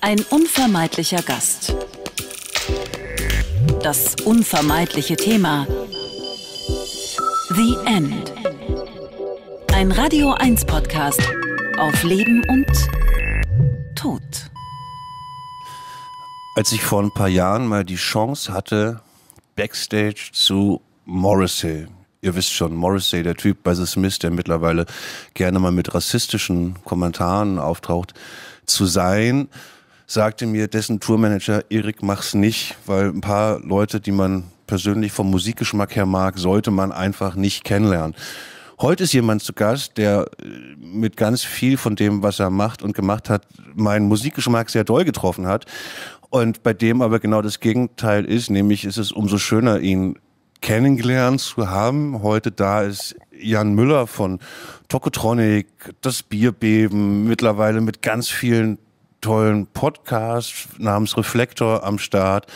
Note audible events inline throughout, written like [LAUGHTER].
Ein unvermeidlicher Gast. Das unvermeidliche Thema. The End. Ein Radio 1 Podcast auf Leben und Tod. Als ich vor ein paar Jahren mal die Chance hatte, backstage zu Morrissey ihr wisst schon, Morrissey, der Typ bei The Smith, der mittlerweile gerne mal mit rassistischen Kommentaren auftaucht, zu sein, sagte mir dessen Tourmanager, Erik, mach's nicht, weil ein paar Leute, die man persönlich vom Musikgeschmack her mag, sollte man einfach nicht kennenlernen. Heute ist jemand zu Gast, der äh, mit ganz viel von dem, was er macht und gemacht hat, meinen Musikgeschmack sehr doll getroffen hat. Und bei dem aber genau das Gegenteil ist, nämlich ist es umso schöner, ihn kennengelernt zu haben. Heute da ist Jan Müller von Tokotronic, das Bierbeben, mittlerweile mit ganz vielen tollen Podcast namens Reflektor am Start.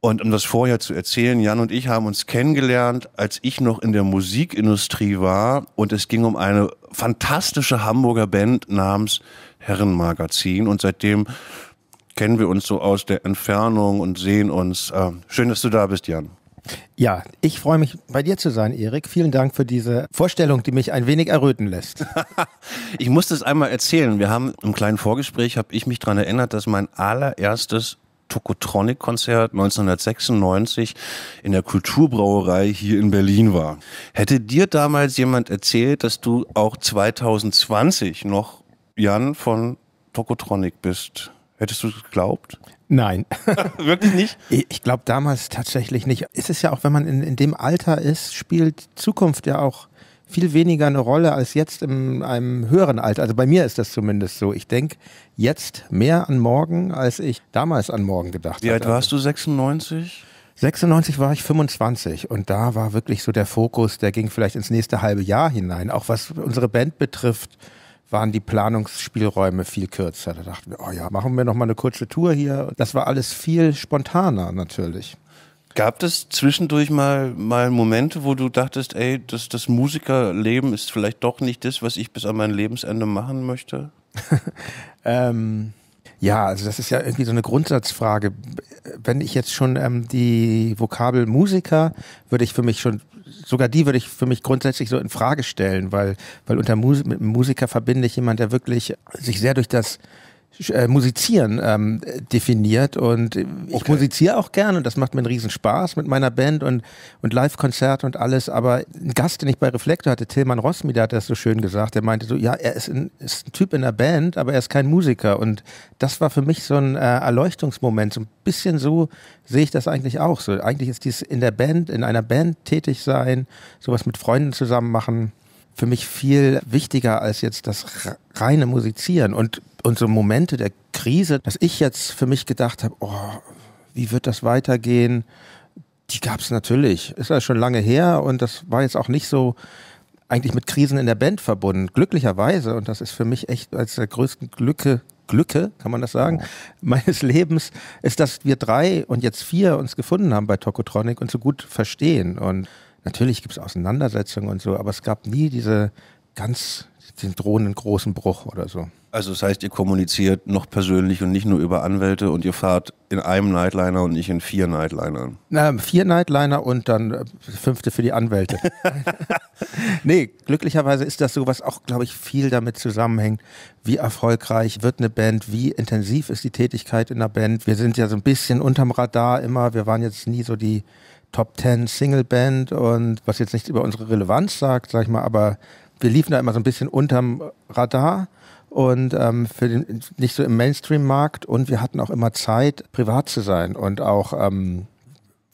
Und um das vorher zu erzählen, Jan und ich haben uns kennengelernt, als ich noch in der Musikindustrie war. Und es ging um eine fantastische Hamburger Band namens Herrenmagazin. Und seitdem kennen wir uns so aus der Entfernung und sehen uns. Ähm, schön, dass du da bist, Jan. Ja, ich freue mich, bei dir zu sein, Erik. Vielen Dank für diese Vorstellung, die mich ein wenig erröten lässt. [LAUGHS] ich muss das einmal erzählen. Wir haben im kleinen Vorgespräch, habe ich mich daran erinnert, dass mein allererstes Tokotronic-Konzert 1996 in der Kulturbrauerei hier in Berlin war. Hätte dir damals jemand erzählt, dass du auch 2020 noch Jan von Tokotronic bist, hättest du es geglaubt? Nein. [LAUGHS] Wirklich nicht? Ich glaube damals tatsächlich nicht. Es ist ja auch, wenn man in, in dem Alter ist, spielt Zukunft ja auch viel weniger eine Rolle als jetzt in einem höheren Alter. Also bei mir ist das zumindest so. Ich denke jetzt mehr an morgen, als ich damals an morgen gedacht habe. Wie alt warst du, 96? 96 war ich 25 und da war wirklich so der Fokus, der ging vielleicht ins nächste halbe Jahr hinein, auch was unsere Band betrifft waren die Planungsspielräume viel kürzer. Da dachten wir, oh ja, machen wir noch mal eine kurze Tour hier. Das war alles viel spontaner natürlich. Gab es zwischendurch mal, mal Momente, wo du dachtest, ey, das, das Musikerleben ist vielleicht doch nicht das, was ich bis an mein Lebensende machen möchte? [LAUGHS] ähm, ja, also das ist ja irgendwie so eine Grundsatzfrage. Wenn ich jetzt schon ähm, die Vokabel Musiker, würde ich für mich schon sogar die würde ich für mich grundsätzlich so in Frage stellen, weil, weil unter Mus mit einem Musiker verbinde ich jemand, der wirklich sich sehr durch das äh, Musizieren ähm, definiert und ich okay. musiziere auch gern und das macht mir einen riesen Spaß mit meiner Band und, und Live-Konzerte und alles, aber ein Gast, den ich bei Reflektor hatte, Tillmann Rossmi, der hat das so schön gesagt, der meinte so, ja, er ist ein, ist ein Typ in der Band, aber er ist kein Musiker und das war für mich so ein äh, Erleuchtungsmoment, so ein bisschen so sehe ich das eigentlich auch so. Eigentlich ist dies in der Band, in einer Band tätig sein, sowas mit Freunden zusammen machen, für mich viel wichtiger als jetzt das reine Musizieren und, unsere so Momente der Krise, dass ich jetzt für mich gedacht habe, oh, wie wird das weitergehen? Die gab es natürlich. Ist ja schon lange her und das war jetzt auch nicht so eigentlich mit Krisen in der Band verbunden. Glücklicherweise, und das ist für mich echt als der größten Glücke, Glücke, kann man das sagen, meines Lebens, ist, dass wir drei und jetzt vier uns gefunden haben bei Tokotronic und so gut verstehen. Und natürlich gibt es Auseinandersetzungen und so, aber es gab nie diese ganz den drohenden großen Bruch oder so. Also das heißt, ihr kommuniziert noch persönlich und nicht nur über Anwälte und ihr fahrt in einem Nightliner und nicht in vier Nightlinern. Na, vier Nightliner und dann äh, fünfte für die Anwälte. [LAUGHS] nee, glücklicherweise ist das so, was auch, glaube ich, viel damit zusammenhängt. Wie erfolgreich wird eine Band? Wie intensiv ist die Tätigkeit in der Band? Wir sind ja so ein bisschen unterm Radar immer. Wir waren jetzt nie so die Top Ten Single Band und was jetzt nichts über unsere Relevanz sagt, sag ich mal, aber wir liefen da immer so ein bisschen unterm Radar und ähm, für den, nicht so im Mainstream-Markt und wir hatten auch immer Zeit, privat zu sein und auch ähm,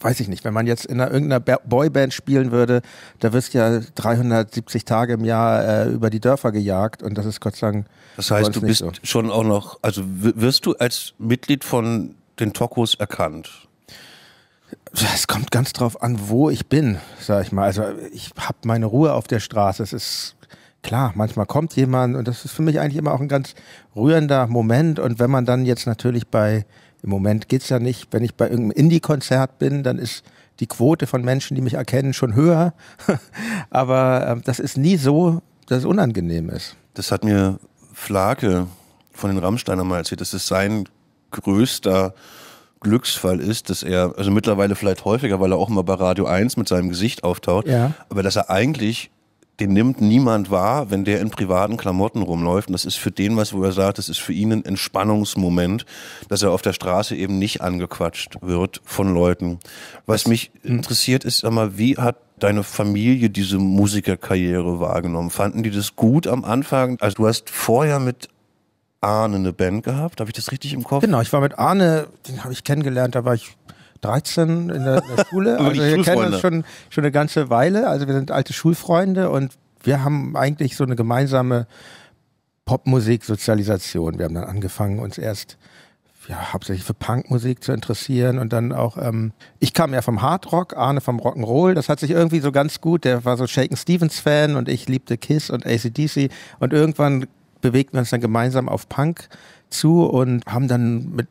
weiß ich nicht, wenn man jetzt in einer, irgendeiner Boyband spielen würde, da wirst du ja 370 Tage im Jahr äh, über die Dörfer gejagt und das ist Gott sei Dank. Das heißt, du bist so. schon auch noch, also wirst du als Mitglied von den Tokos erkannt? Es kommt ganz drauf an, wo ich bin, sag ich mal. Also ich habe meine Ruhe auf der Straße. Es ist klar, manchmal kommt jemand und das ist für mich eigentlich immer auch ein ganz rührender Moment. Und wenn man dann jetzt natürlich bei, im Moment geht es ja nicht, wenn ich bei irgendeinem Indie-Konzert bin, dann ist die Quote von Menschen, die mich erkennen, schon höher. [LAUGHS] Aber äh, das ist nie so, dass es unangenehm ist. Das hat mir Flake von den Rammsteiner mal erzählt. Das ist sein größter Glücksfall ist, dass er, also mittlerweile vielleicht häufiger, weil er auch immer bei Radio 1 mit seinem Gesicht auftaucht, ja. aber dass er eigentlich, den nimmt niemand wahr, wenn der in privaten Klamotten rumläuft. Und das ist für den was, wo er sagt, das ist für ihn ein Entspannungsmoment, dass er auf der Straße eben nicht angequatscht wird von Leuten. Was mich hm. interessiert ist, sag mal, wie hat deine Familie diese Musikerkarriere wahrgenommen? Fanden die das gut am Anfang? Also du hast vorher mit Arne eine Band gehabt. Habe ich das richtig im Kopf? Genau, ich war mit Arne, den habe ich kennengelernt, da war ich 13 in der, in der Schule. [LAUGHS] also wir kennen uns schon, schon eine ganze Weile. Also wir sind alte Schulfreunde und wir haben eigentlich so eine gemeinsame Popmusik-Sozialisation. Wir haben dann angefangen, uns erst ja, hauptsächlich für Punkmusik zu interessieren und dann auch, ähm, ich kam ja vom Hardrock, Arne vom Rock'n'Roll, das hat sich irgendwie so ganz gut, der war so Shaken Stevens Fan und ich liebte Kiss und ACDC und irgendwann bewegten wir uns dann gemeinsam auf Punk zu und haben dann mit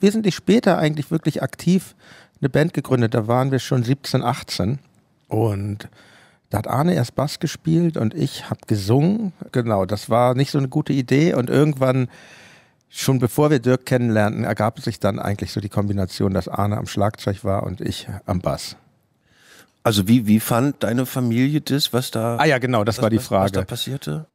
wesentlich später eigentlich wirklich aktiv eine Band gegründet. Da waren wir schon 17, 18 und da hat Arne erst Bass gespielt und ich habe gesungen. Genau, das war nicht so eine gute Idee und irgendwann schon bevor wir Dirk kennenlernten, ergab sich dann eigentlich so die Kombination, dass Arne am Schlagzeug war und ich am Bass. Also wie, wie fand deine Familie das, was da? Ah ja, genau, das was, war die Frage. Was da passierte?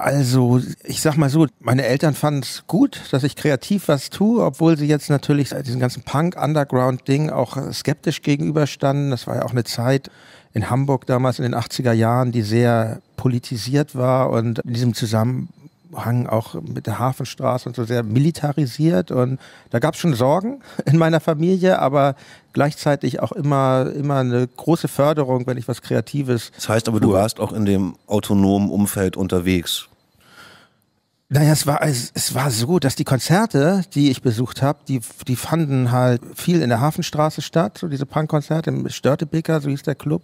Also, ich sag mal so, meine Eltern fanden es gut, dass ich kreativ was tue, obwohl sie jetzt natürlich diesem ganzen Punk-Underground-Ding auch skeptisch gegenüberstanden. Das war ja auch eine Zeit in Hamburg damals in den 80er Jahren, die sehr politisiert war und in diesem Zusammenhang Hang auch mit der Hafenstraße und so sehr militarisiert und da gab es schon Sorgen [LAUGHS] in meiner Familie, aber gleichzeitig auch immer, immer eine große Förderung, wenn ich was Kreatives. Das heißt aber, tue. du warst auch in dem autonomen Umfeld unterwegs. Naja, es war, es, es war so, dass die Konzerte, die ich besucht habe, die, die fanden halt viel in der Hafenstraße statt, so diese Punkkonzerte im Störtebeker, so hieß der Club,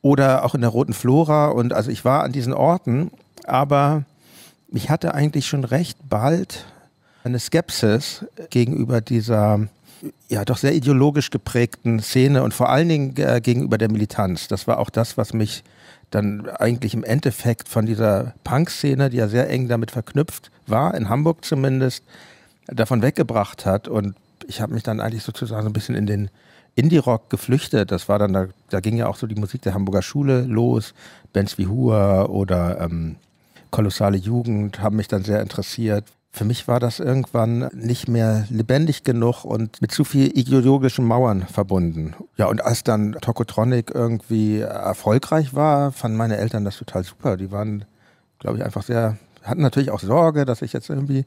oder auch in der Roten Flora und also ich war an diesen Orten, aber ich hatte eigentlich schon recht bald eine Skepsis gegenüber dieser ja doch sehr ideologisch geprägten Szene und vor allen Dingen äh, gegenüber der Militanz. Das war auch das, was mich dann eigentlich im Endeffekt von dieser Punk-Szene, die ja sehr eng damit verknüpft war, in Hamburg zumindest, davon weggebracht hat. Und ich habe mich dann eigentlich sozusagen ein bisschen in den Indie-Rock geflüchtet. Das war dann, da, da, ging ja auch so die Musik der Hamburger Schule los, Bands wie Hua oder ähm, kolossale Jugend, haben mich dann sehr interessiert. Für mich war das irgendwann nicht mehr lebendig genug und mit zu viel ideologischen Mauern verbunden. Ja, und als dann Tokotronic irgendwie erfolgreich war, fanden meine Eltern das total super. Die waren, glaube ich, einfach sehr, hatten natürlich auch Sorge, dass ich jetzt irgendwie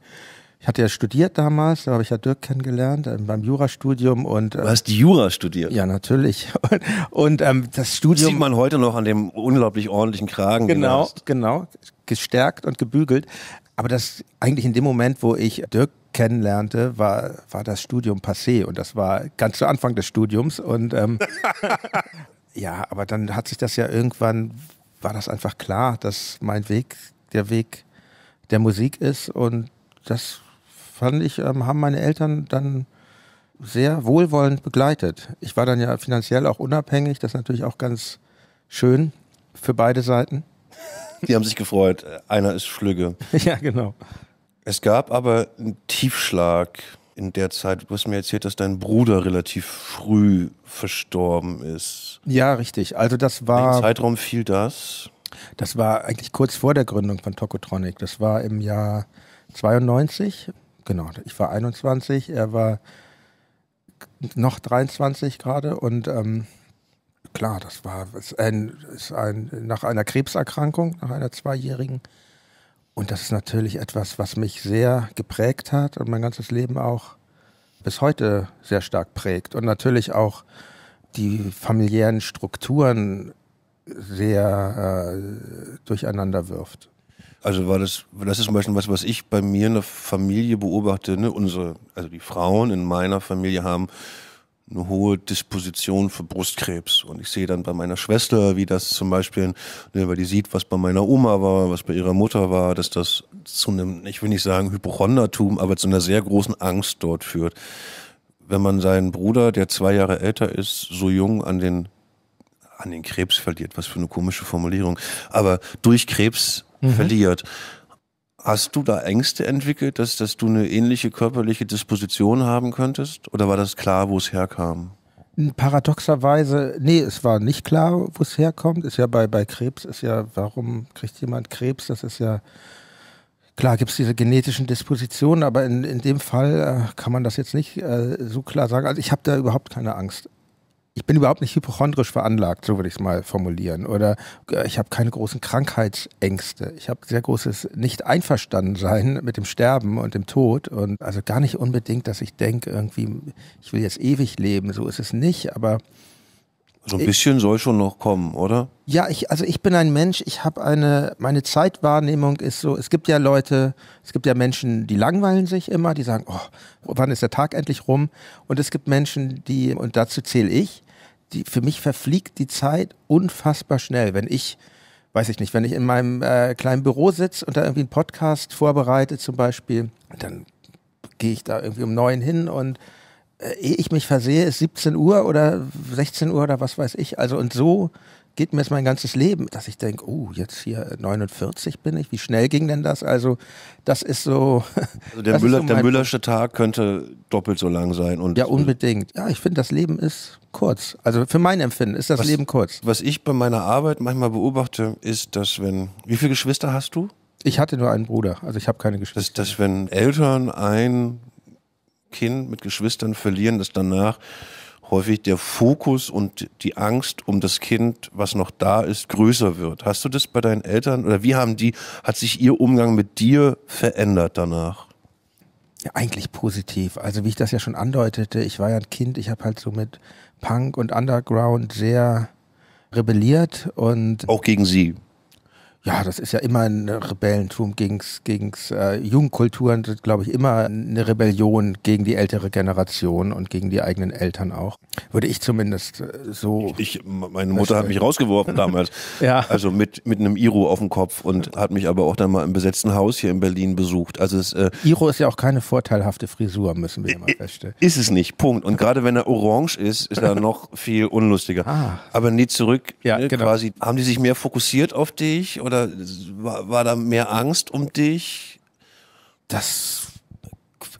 ich hatte ja studiert damals, da habe ich ja Dirk kennengelernt ähm, beim Jurastudium und Du äh, hast Jura studiert? Ja, natürlich. Und, [LAUGHS] und ähm, das Studium das sieht man heute noch an dem unglaublich ordentlichen Kragen. Genau, genau gestärkt und gebügelt. Aber das eigentlich in dem Moment, wo ich Dirk kennenlernte, war, war das Studium passé und das war ganz zu Anfang des Studiums. Und ähm, [LAUGHS] ja, aber dann hat sich das ja irgendwann, war das einfach klar, dass mein Weg der Weg der Musik ist. Und das fand ich, ähm, haben meine Eltern dann sehr wohlwollend begleitet. Ich war dann ja finanziell auch unabhängig, das ist natürlich auch ganz schön für beide Seiten. Die haben sich gefreut. Einer ist Schlügge. [LAUGHS] ja, genau. Es gab aber einen Tiefschlag in der Zeit. Du hast mir erzählt, dass dein Bruder relativ früh verstorben ist. Ja, richtig. Also das war. Welchen Zeitraum fiel das? Das war eigentlich kurz vor der Gründung von Tokotronic. Das war im Jahr 92. Genau, ich war 21, er war noch 23 gerade und ähm, klar, das war ist ein, ist ein, nach einer Krebserkrankung, nach einer zweijährigen. Und das ist natürlich etwas, was mich sehr geprägt hat und mein ganzes Leben auch bis heute sehr stark prägt. Und natürlich auch die familiären Strukturen sehr äh, durcheinander wirft. Also war das, das ist zum Beispiel was, was ich bei mir in der Familie beobachte. Ne? Unsere, also die Frauen in meiner Familie haben eine hohe Disposition für Brustkrebs. Und ich sehe dann bei meiner Schwester, wie das zum Beispiel, ne, weil die sieht, was bei meiner Oma war, was bei ihrer Mutter war, dass das zu einem, ich will nicht sagen Hypochondertum, aber zu einer sehr großen Angst dort führt. Wenn man seinen Bruder, der zwei Jahre älter ist, so jung an den, an den Krebs verliert, was für eine komische Formulierung, aber durch Krebs mhm. verliert, Hast du da Ängste entwickelt, dass, dass du eine ähnliche körperliche Disposition haben könntest? Oder war das klar, wo es herkam? Paradoxerweise, nee, es war nicht klar, wo es herkommt. Ist ja bei, bei Krebs, ist ja, warum kriegt jemand Krebs? Das ist ja, klar gibt es diese genetischen Dispositionen, aber in, in dem Fall äh, kann man das jetzt nicht äh, so klar sagen. Also ich habe da überhaupt keine Angst ich bin überhaupt nicht hypochondrisch veranlagt, so würde ich es mal formulieren. Oder äh, ich habe keine großen Krankheitsängste. Ich habe sehr großes Nicht-Einverstanden-Sein mit dem Sterben und dem Tod. Und also gar nicht unbedingt, dass ich denke, irgendwie, ich will jetzt ewig leben. So ist es nicht, aber. So ein bisschen ich, soll schon noch kommen, oder? Ja, ich, also ich bin ein Mensch, ich habe eine, meine Zeitwahrnehmung ist so, es gibt ja Leute, es gibt ja Menschen, die langweilen sich immer, die sagen, oh, wann ist der Tag endlich rum? Und es gibt Menschen, die, und dazu zähle ich, die, für mich verfliegt die Zeit unfassbar schnell. Wenn ich, weiß ich nicht, wenn ich in meinem äh, kleinen Büro sitze und da irgendwie einen Podcast vorbereite zum Beispiel, dann gehe ich da irgendwie um neun hin und äh, ehe ich mich versehe, ist 17 Uhr oder 16 Uhr oder was weiß ich. Also und so geht mir jetzt mein ganzes Leben, dass ich denke, oh, jetzt hier 49 bin ich, wie schnell ging denn das? Also das ist so... [LAUGHS] Also der, Müller, so der Müllersche Tag könnte doppelt so lang sein. Und ja, unbedingt. Ja, ich finde, das Leben ist kurz. Also für mein Empfinden ist das was, Leben kurz. Was ich bei meiner Arbeit manchmal beobachte, ist, dass wenn... Wie viele Geschwister hast du? Ich hatte nur einen Bruder, also ich habe keine Geschwister. Dass, dass wenn Eltern ein Kind mit Geschwistern verlieren, dass danach häufig der Fokus und die Angst um das Kind, was noch da ist, größer wird. Hast du das bei deinen Eltern oder wie haben die, hat sich ihr Umgang mit dir verändert danach? Ja, eigentlich positiv. Also wie ich das ja schon andeutete, ich war ja ein Kind, ich habe halt so mit Punk und Underground sehr rebelliert und auch gegen sie. Ja, das ist ja immer ein Rebellentum gegen gegens äh, Jugendkulturen, glaube ich, immer eine Rebellion gegen die ältere Generation und gegen die eigenen Eltern auch. Würde ich zumindest äh, so. Ich, meine Mutter hat mich rausgeworfen damals. [LAUGHS] ja. Also mit, mit einem Iro auf dem Kopf und hat mich aber auch dann mal im besetzten Haus hier in Berlin besucht. Also es, äh, Iro ist ja auch keine vorteilhafte Frisur, müssen wir mal feststellen. Ist es nicht, Punkt. Und gerade wenn er orange ist, ist er noch viel unlustiger. [LAUGHS] Ah. Aber nie zurück. Ja, ne, genau. quasi. Haben die sich mehr fokussiert auf dich oder da, war, war da mehr Angst um dich? Das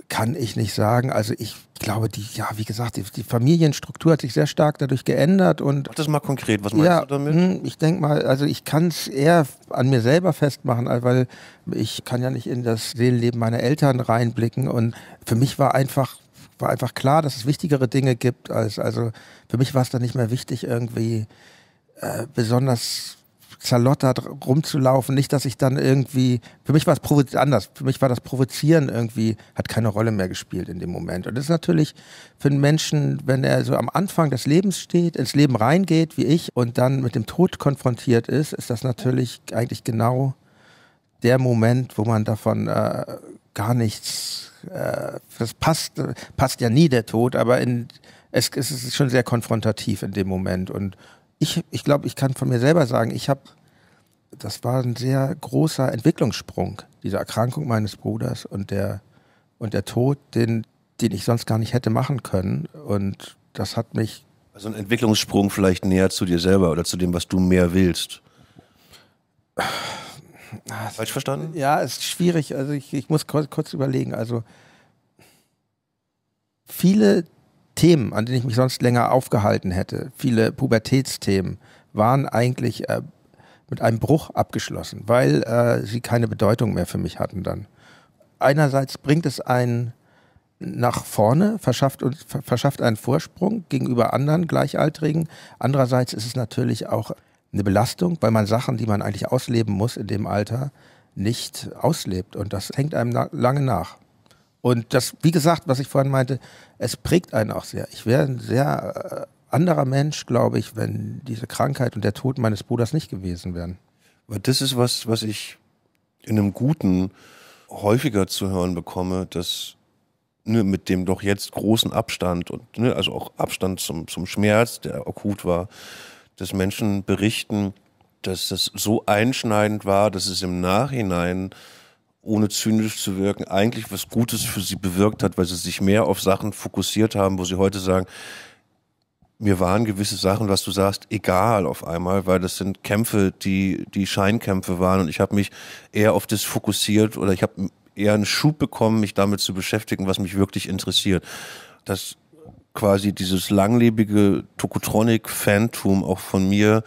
kann ich nicht sagen. Also ich glaube, die, ja, wie gesagt, die, die, Familienstruktur hat sich sehr stark dadurch geändert und. Mach das mal konkret, was meinst ja, du damit? Hm, ich denke mal, also ich kann es eher an mir selber festmachen, also weil ich kann ja nicht in das Seelenleben meiner Eltern reinblicken und für mich war einfach war einfach klar, dass es wichtigere Dinge gibt als also für mich war es dann nicht mehr wichtig irgendwie äh, besonders zerlottert rumzulaufen. Nicht, dass ich dann irgendwie, für mich war es anders. Für mich war das Provozieren irgendwie, hat keine Rolle mehr gespielt in dem Moment. Und das ist natürlich für einen Menschen, wenn er so am Anfang des Lebens steht, ins Leben reingeht, wie ich, und dann mit dem Tod konfrontiert ist, ist das natürlich eigentlich genau der Moment, wo man davon äh, gar nichts, äh, das passt, passt ja nie der Tod, aber in, es, es ist schon sehr konfrontativ in dem Moment und ich, ich glaube, ich kann von mir selber sagen, ich habe, das war ein sehr großer Entwicklungssprung, diese Erkrankung meines Bruders und der, und der Tod, den, den ich sonst gar nicht hätte machen können. Und das hat mich. Also ein Entwicklungssprung vielleicht näher zu dir selber oder zu dem, was du mehr willst. Falsch verstanden? Ja, ist schwierig. Also ich, ich muss kurz, kurz überlegen. Also viele Themen, an denen ich mich sonst länger aufgehalten hätte, viele Pubertätsthemen, waren eigentlich äh, mit einem Bruch abgeschlossen, weil äh, sie keine Bedeutung mehr für mich hatten dann. Einerseits bringt es einen nach vorne, verschafft, und, verschafft einen Vorsprung gegenüber anderen Gleichaltrigen. Andererseits ist es natürlich auch eine Belastung, weil man Sachen, die man eigentlich ausleben muss in dem Alter, nicht auslebt. Und das hängt einem na lange nach. Und das, wie gesagt, was ich vorhin meinte, es prägt einen auch sehr. Ich wäre ein sehr äh, anderer Mensch, glaube ich, wenn diese Krankheit und der Tod meines Bruders nicht gewesen wären. Aber das ist was, was ich in einem Guten häufiger zu hören bekomme, dass ne, mit dem doch jetzt großen Abstand und ne, also auch Abstand zum, zum Schmerz, der akut war, dass Menschen berichten, dass das so einschneidend war, dass es im Nachhinein ohne zynisch zu wirken, eigentlich was Gutes für sie bewirkt hat, weil sie sich mehr auf Sachen fokussiert haben, wo sie heute sagen, mir waren gewisse Sachen, was du sagst, egal auf einmal, weil das sind Kämpfe, die, die Scheinkämpfe waren und ich habe mich eher auf das fokussiert oder ich habe eher einen Schub bekommen, mich damit zu beschäftigen, was mich wirklich interessiert. Das quasi dieses langlebige Tokotronic-Fantum auch von mir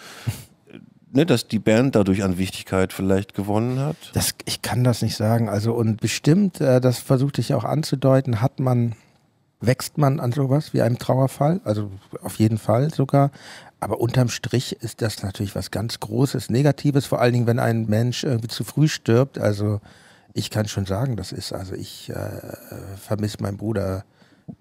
ne, dass die Band dadurch an Wichtigkeit vielleicht gewonnen hat? Das, ich kann das nicht sagen. Also und bestimmt, äh, das versuchte ich auch anzudeuten, hat man, wächst man an sowas wie einem Trauerfall, also auf jeden Fall sogar. Aber unterm Strich ist das natürlich was ganz Großes, Negatives, vor allen Dingen, wenn ein Mensch irgendwie zu früh stirbt. Also ich kann schon sagen, das ist, also ich äh, vermisse meinen Bruder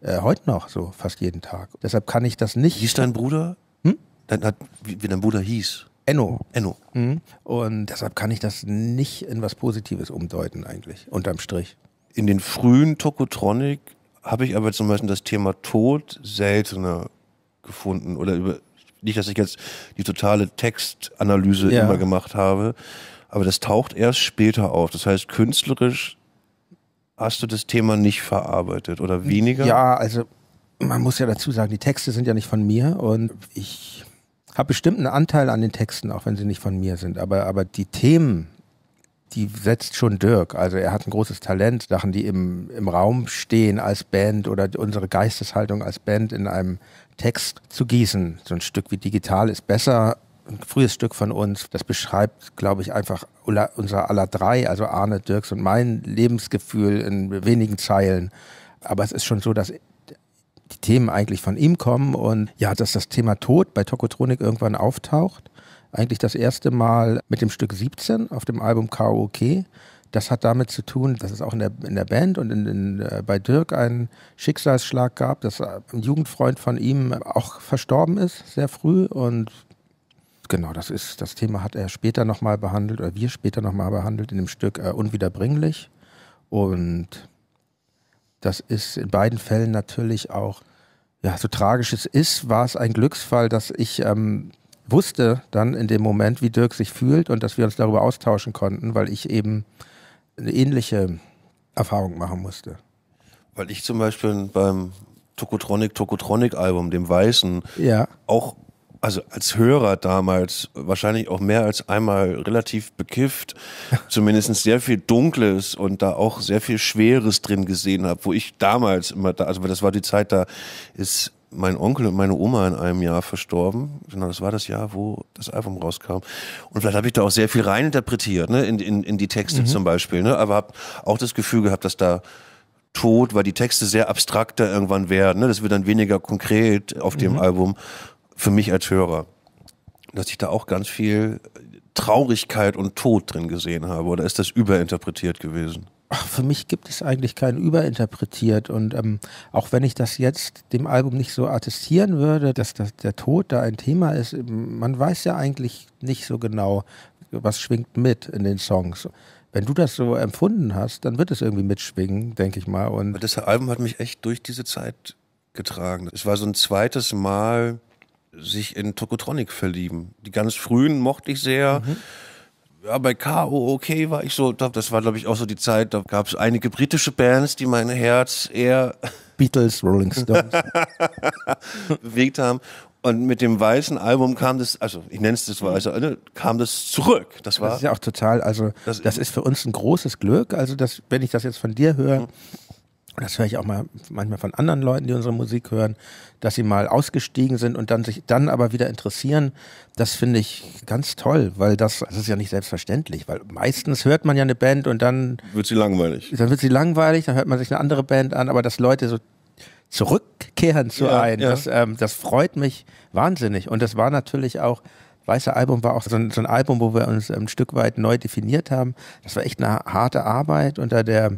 äh, heute noch so fast jeden Tag. Deshalb kann ich das nicht. Hieß dein Bruder? Hm? Dein, hat, wie dein Bruder hieß? Enno. Enno. Mhm. Und deshalb kann ich das nicht in was Positives umdeuten eigentlich, unterm Strich. In den frühen Tokotronic habe ich aber zum Beispiel das Thema Tod seltener gefunden oder über, nicht, dass ich jetzt die totale Textanalyse ja. immer gemacht habe, aber das taucht erst später auf. Das heißt, künstlerisch hast du das Thema nicht verarbeitet oder weniger? Ja, also man muss ja dazu sagen, die Texte sind ja nicht von mir und ich habe bestimmt einen Anteil an den Texten, auch wenn sie nicht von mir sind. Aber, aber die Themen, die setzt schon Dirk. Also er hat ein großes Talent, Sachen, die im, im Raum stehen als Band oder unsere Geisteshaltung als Band in einem Text zu gießen. So ein Stück wie Digital ist besser. Ein frühes Stück von uns, das beschreibt, glaube ich, einfach unser aller drei, also Arne, Dirks und mein Lebensgefühl in wenigen Zeilen. Aber es ist schon so, dass die Themen eigentlich von ihm kommen und ja, dass das Thema Tod bei Tokotronik irgendwann auftaucht. Eigentlich das erste Mal mit dem Stück 17 auf dem Album K.O.K. Das hat damit zu tun, dass es auch in der, in der Band und in, in, äh, bei Dirk einen Schicksalsschlag gab, dass ein Jugendfreund von ihm auch verstorben ist, sehr früh. Und genau, das ist das Thema hat er später nochmal behandelt oder wir später nochmal behandelt in dem Stück äh, Unwiederbringlich. Und das ist in beiden Fällen natürlich auch ja, so tragisch es ist, war es ein Glücksfall, dass ich ähm, wusste dann in dem Moment, wie Dirk sich fühlt und dass wir uns darüber austauschen konnten, weil ich eben eine ähnliche Erfahrung machen musste. Weil ich zum Beispiel beim Tokotronic Tokotronic Album, dem Weißen, ja. auch also als Hörer damals wahrscheinlich auch mehr als einmal relativ bekifft, [LAUGHS] zumindest sehr viel Dunkles und da auch sehr viel Schweres drin gesehen habe, wo ich damals immer da, also das war die Zeit, da ist mein Onkel und meine Oma in einem Jahr verstorben. Genau, das war das Jahr, wo das Album rauskam. Und vielleicht habe ich da auch sehr viel reininterpretiert, ne, in, in, in die Texte mhm. zum Beispiel, ne, aber habe auch das Gefühl gehabt, dass da Tod, weil die Texte sehr abstrakter irgendwann werden. Ne? Das wird dann weniger konkret auf dem mhm. Album für mich als Hörer, dass ich da auch ganz viel Traurigkeit und Tod drin gesehen habe. Oder ist das überinterpretiert gewesen? für mich gibt es eigentlich kein überinterpretiert. Und ähm, auch wenn ich das jetzt dem Album nicht so attestieren würde, dass das, der Tod da ein Thema ist, ähm, man weiß ja eigentlich nicht so genau, was schwingt mit in den Songs. Wenn du das so empfunden hast, dann wird es irgendwie mitschwingen, denke ich mal. Und das Album hat mich echt durch diese Zeit getragen. Es war so ein zweites Mal sich in Tokotronic verlieben. Die ganz frühen mochte ich sehr. Mhm. Ja, bei K.O. okay war ich so, das war glaube ich auch so die Zeit, da gab es einige britische Bands, die mein Herz eher [LAUGHS] Beatles, Rolling Stones [LAUGHS] bewegt haben. Und mit dem weißen Album kam das, also ich nenne es das mhm. weiße, also, kam das zurück. Das war. Das ist ja auch total, also das, das ist für uns ein großes Glück. Also das, wenn ich das jetzt von dir höre, mhm das höre ich auch mal manchmal von anderen Leuten, die unsere Musik hören, dass sie mal ausgestiegen sind und dann sich dann aber wieder interessieren. Das finde ich ganz toll, weil das, das ist ja nicht selbstverständlich, weil meistens hört man ja eine Band und dann wird sie langweilig. Dann wird sie langweilig, dann hört man sich eine andere Band an, aber dass Leute so zurückkehren zu ja, einem, ja. Das, ähm, das freut mich wahnsinnig. Und das war natürlich auch Weiße Album war auch so ein, so ein, Album, wo wir uns ein Stück weit neu definiert haben. Das war echt eine harte Arbeit unter der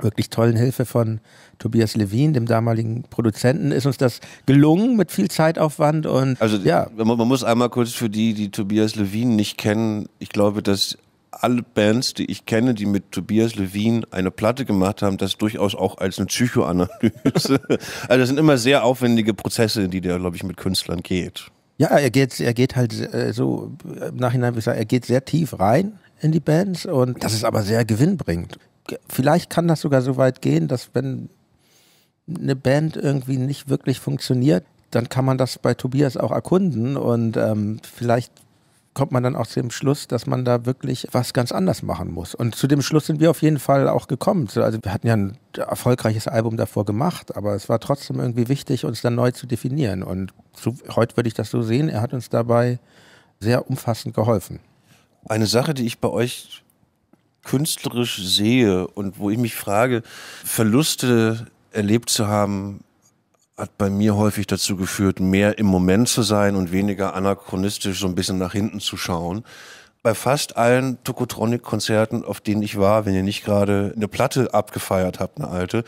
wirklich tollen Hilfe von Tobias Levin, dem damaligen Produzenten, ist uns das gelungen mit viel Zeitaufwand und also ja. Man, muss einmal kurz für die, die Tobias Levin nicht kennen, ich glaube, dass alle Bands, die ich kenne, die mit Tobias Levin eine Platte gemacht haben, das durchaus auch als eine Psychoanalyse. [LAUGHS] also das sind immer sehr aufwendige Prozesse, die der, glaube ich, mit Künstlern geht. Ja, er geht, er geht halt äh, so, im Nachhinein würde ich sagen, er geht sehr tief rein in die Bands und das ist aber sehr gewinnbringend vielleicht kann das sogar so weit gehen, dass wenn eine Band irgendwie nicht wirklich funktioniert, dann kann man das bei Tobias auch erkunden und ähm, vielleicht kommt man dann auch zu dem Schluss, dass man da wirklich was ganz anders machen muss. Und zu dem Schluss sind wir auf jeden Fall auch gekommen. Also wir hatten ja ein erfolgreiches Album davor gemacht, aber es war trotzdem irgendwie wichtig, uns dann neu zu definieren. Und so, heute würde ich das so sehen, er hat uns dabei sehr umfassend geholfen. Eine Sache, die ich bei euch künstlerisch sehe und wo ich mich frage, Verluste erlebt zu haben, hat bei mir häufig dazu geführt, mehr im Moment zu sein und weniger anachronistisch so ein bisschen nach hinten zu schauen. Bei fast allen Tokotronic-Konzerten, auf denen ich war, wenn ihr nicht gerade eine Platte abgefeiert habt, eine alte,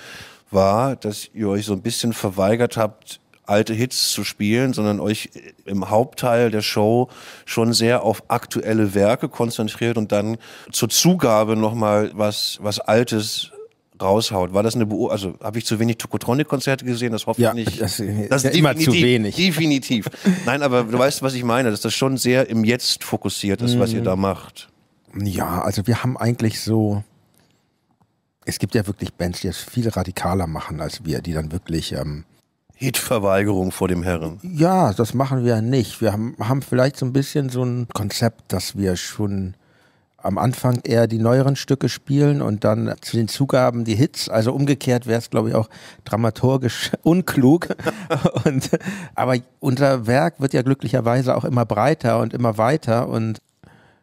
war, dass ihr euch so ein bisschen verweigert habt, alte Hits zu spielen, sondern euch im Hauptteil der Show schon sehr auf aktuelle Werke konzentriert und dann zur Zugabe nochmal was, was Altes raushaut. War das eine Beo also habe ich zu wenig Tokotronic-Konzerte gesehen? Das hoffe ich nicht. Das, das ja, immer zu wenig. Definitiv. [LAUGHS] Nein, aber du weißt, was ich meine, dass das schon sehr im Jetzt fokussiert ist, mhm. was ihr da mhm. macht. Ja, also wir haben eigentlich so. Es gibt ja wirklich Bands, die es viel radikaler machen als wir, die dann wirklich ähm, Hitverweigerung vor dem Herren. Ja, das machen wir nicht. Wir haben, haben vielleicht so ein bisschen so ein Konzept, dass wir schon am Anfang eher die neueren Stücke spielen und dann zu den Zugaben die Hits. Also umgekehrt wäre es, glaube ich, auch dramaturgisch [LAUGHS] unklug. und, aber unser Werk wird ja glücklicherweise auch immer breiter und immer weiter. Und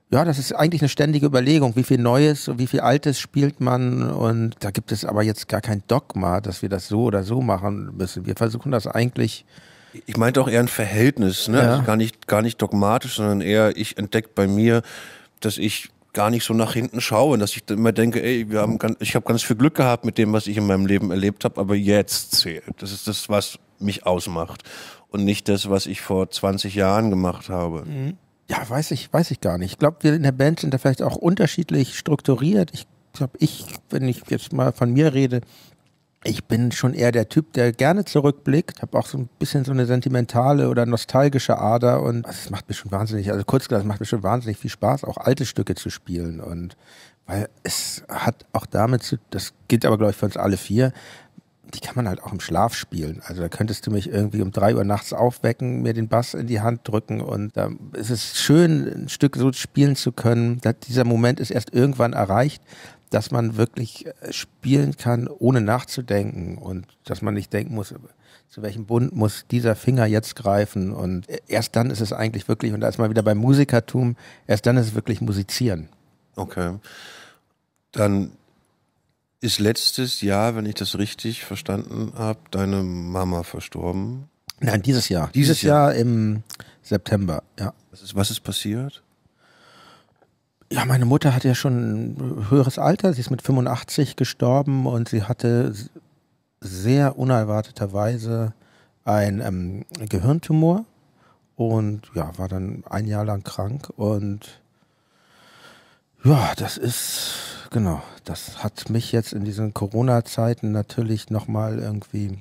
ja, das ist eigentlich eine ständige Überlegung, wie viel Neues und wie viel Altes spielt man. Und da gibt es aber jetzt gar kein Dogma, dass wir das so oder so machen müssen. Wir versuchen das eigentlich. Ich meinte auch eher ein Verhältnis, ne? Ja. Also gar, nicht, gar nicht dogmatisch, sondern eher, ich entdecke bei mir, dass ich gar nicht so nach hinten schaue, dass ich immer denke, ey, wir haben ganz, ich habe ganz viel Glück gehabt mit dem, was ich in meinem Leben erlebt habe, aber jetzt zählt. Das ist das, was mich ausmacht und nicht das, was ich vor 20 Jahren gemacht habe. Mhm. Ja, weiß ich, weiß ich gar nicht. Ich glaube, wir in der Band sind da vielleicht auch unterschiedlich strukturiert. Ich glaube, ich, wenn ich jetzt mal von mir rede, ich bin schon eher der Typ, der gerne zurückblickt. Habe auch so ein bisschen so eine sentimentale oder nostalgische Ader und es macht mir schon wahnsinnig, also kurz gesagt, es macht mir schon wahnsinnig viel Spaß, auch alte Stücke zu spielen und weil es hat auch damit zu, das gilt aber glaube ich für uns alle vier, die kann man halt auch im Schlaf spielen. Also da könntest du mich irgendwie um drei Uhr nachts aufwecken, mir den Bass in die Hand drücken und da ist es schön, ein Stück so spielen zu können. dieser Moment ist erst irgendwann erreicht, dass man wirklich äh, spielen kann, ohne nachzudenken und dass man nicht denken muss, zu welchem Bund muss dieser Finger jetzt greifen und äh, erst dann ist es eigentlich wirklich, und da ist man wieder beim Musikertum, erst dann ist es wirklich musizieren. Okay. Dann ist letztes Jahr, wenn ich das richtig verstanden habe, deine Mama verstorben. Nein, dieses Jahr. Dieses, dieses Jahr. Jahr. im September, ja. Was ist, was ist passiert? Ja, meine Mutter hatte ja schon ein höheres Alter. Sie ist mit 85 gestorben und sie hatte sehr unerwarteterweise einen ähm, Gehirntumor und ja, war dann ein Jahr lang krank und ja, das ist genau das hat mich jetzt in diesen Corona-Zeiten natürlich nochmal irgendwie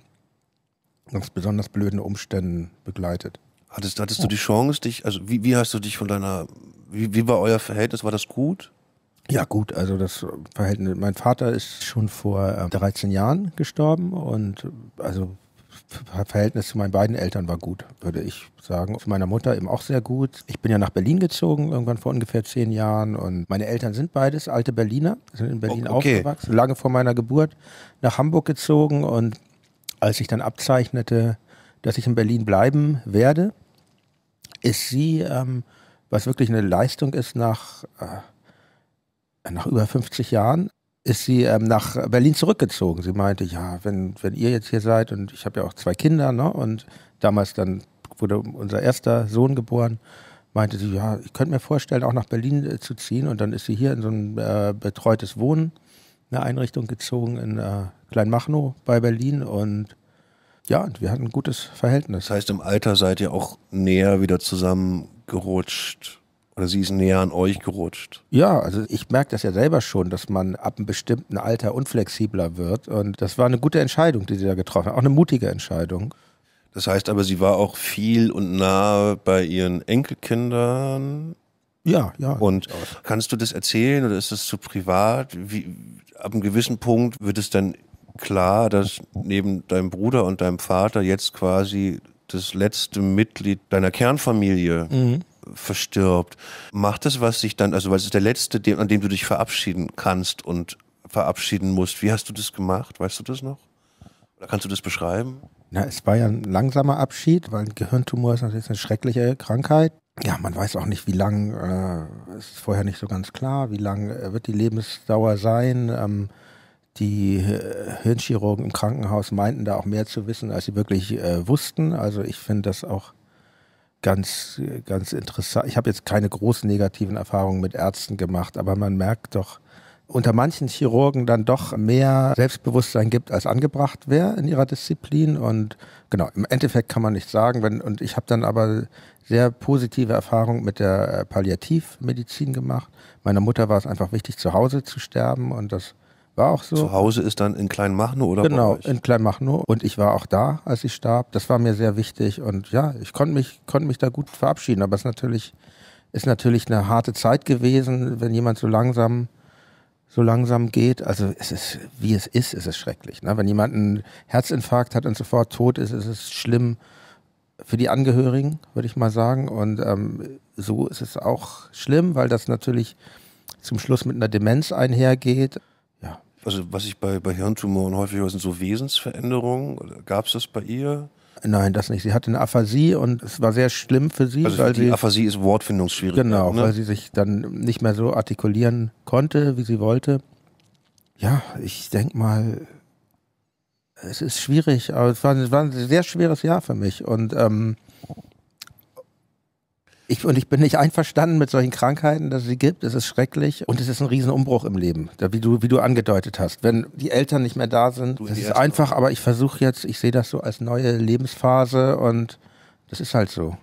ganz besonders blöden Umständen begleitet. Hattest, hattest du die Chance, dich, also wie, wie hast du dich von deiner, wie, wie war euer Verhältnis? War das gut? Ja, gut, also das Verhältnis. Mein Vater ist schon vor 13 ähm, Jahren gestorben und also Verhältnis zu meinen beiden Eltern war gut, würde ich sagen. Zu meiner Mutter eben auch sehr gut. Ich bin ja nach Berlin gezogen, irgendwann vor ungefähr zehn Jahren. Und meine Eltern sind beides alte Berliner, sind in Berlin oh, okay. aufgewachsen, lange vor meiner Geburt nach Hamburg gezogen. Und als ich dann abzeichnete, dass ich in Berlin bleiben werde, ist sie, ähm, was wirklich eine Leistung ist, nach, äh, nach über 50 Jahren ist sie ähm, nach Berlin zurückgezogen. Sie meinte, ja, wenn, wenn ihr jetzt hier seid und ich habe ja auch zwei Kinder, ne? Und damals dann wurde unser erster Sohn geboren, meinte sie, ja, ich könnte mir vorstellen, auch nach Berlin äh, zu ziehen. Und dann ist sie hier in so ein äh, betreutes Wohnen, eine Einrichtung gezogen in äh, Kleinmachnow bei Berlin und ja, und wir hatten ein gutes Verhältnis. Das heißt, im Alter seid ihr auch näher wieder zusammengerutscht. Oder sie ist näher an euch gerutscht? Ja, also ich merke das ja selber schon, dass man ab einem bestimmten Alter unflexibler wird. Und das war eine gute Entscheidung, die sie da getroffen hat. Auch eine mutige Entscheidung. Das heißt aber, sie war auch viel und nah bei ihren Enkelkindern. Ja, ja. Und kannst du das erzählen oder ist das zu privat? Wie, ab einem gewissen Punkt wird es dann klar, dass neben deinem Bruder und deinem Vater jetzt quasi das letzte Mitglied deiner Kernfamilie mhm verstirbt, macht das was sich dann, also weil es ist der letzte, an dem du dich verabschieden kannst und verabschieden musst. Wie hast du das gemacht? Weißt du das noch? Oder kannst du das beschreiben? Na, es war ja ein langsamer Abschied, weil ein Gehirntumor ist natürlich eine schreckliche Krankheit. Ja, man weiß auch nicht, wie lang, äh, es ist vorher nicht so ganz klar, wie lang äh, wird die Lebensdauer sein. Ähm, die äh, Hirnchirurgen im Krankenhaus meinten da auch mehr zu wissen, als sie wirklich äh, wussten. Also ich finde das auch ganz, ganz interessant. Ich habe jetzt keine großen negativen Erfahrungen mit Ärzten gemacht, aber man merkt doch, unter manchen Chirurgen dann doch mehr Selbstbewusstsein gibt, als angebracht wäre in ihrer Disziplin. Und genau, im Endeffekt kann man nicht sagen. Wenn, und ich habe dann aber sehr positive Erfahrungen mit der äh, Palliativmedizin gemacht. Meiner Mutter war es einfach wichtig, zu Hause zu sterben. Und das war auch so. Zu Hause ist dann in Kleinmachnow oder Genau, in Kleinmachnow. Und ich war auch da, als ich starb. Das war mir sehr wichtig. Und ja, ich konnte mich, konnte mich da gut verabschieden. Aber es ist natürlich, ist natürlich eine harte Zeit gewesen, wenn jemand so langsam so langsam geht. Also es ist, wie es ist, ist es schrecklich. Ne? Wenn jemand einen Herzinfarkt hat und sofort tot ist, ist es schlimm für die Angehörigen, würde ich mal sagen. Und ähm, so ist es auch schlimm, weil das natürlich zum Schluss mit einer Demenz einhergeht also was ich bei, bei Hirntumoren häufig höre, sind so Wesensveränderungen. Gab es das bei ihr? Nein, das nicht. Sie hatte eine Aphasie und es war sehr schlimm für sie. Also weil die sie, Aphasie ist wortfindungsschwierig. Genau, ne? weil sie sich dann nicht mehr so artikulieren konnte, wie sie wollte. Ja, ich denke mal, es ist schwierig, aber es war, es war, ein sehr schweres Jahr für mich. Und ähm, ich, und ich bin nicht einverstanden mit solchen Krankheiten, dass es sie gibt. Es ist schrecklich und es ist ein Riesenumbruch im Leben, wie du, wie du angedeutet hast. Wenn die Eltern nicht mehr da sind, du das ist einfach, aber ich versuche jetzt, ich sehe das so als neue Lebensphase und das ist halt so.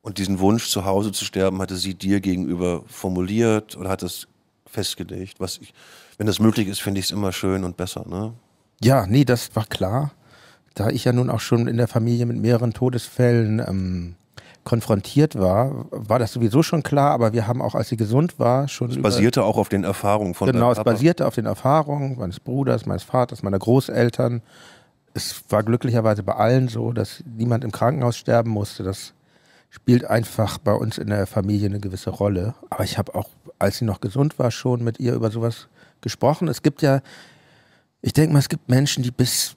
Und diesen Wunsch, zu Hause zu sterben, hatte sie dir gegenüber formuliert oder hat das festgelegt? Was ich, wenn das möglich ist, finde ich es immer schön und besser, ne? Ja, nee, das war klar. Da ich ja nun auch schon in der Familie mit mehreren Todesfällen ähm, konfrontiert war, war das sowieso schon klar, aber wir haben auch, als sie gesund war, schon. Es basierte auch auf den Erfahrungen von Genau, es basierte auf den Erfahrungen meines Bruders, meines Vaters, meiner Großeltern. Es war glücklicherweise bei allen so, dass niemand im Krankenhaus sterben musste. Das spielt einfach bei uns in der Familie eine gewisse Rolle. Aber ich habe auch, als sie noch gesund war, schon mit ihr über sowas gesprochen. Es gibt ja, ich denke mal, es gibt Menschen, die bis,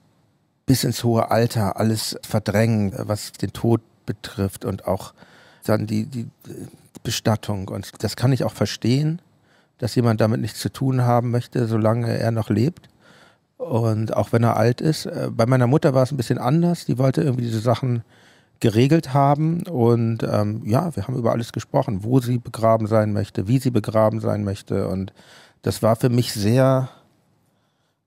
bis ins hohe Alter alles verdrängen, was den Tod betrifft und auch dann die, die äh, Bestattung. Und das kann ich auch verstehen, dass jemand damit nichts zu tun haben möchte, solange er noch lebt. Und auch wenn er alt ist. Äh, bei meiner Mutter war es ein bisschen anders. Die wollte irgendwie diese Sachen geregelt haben. Und ähm, ja, wir haben über alles gesprochen, wo sie begraben sein möchte, wie sie begraben sein möchte. Und das war für mich sehr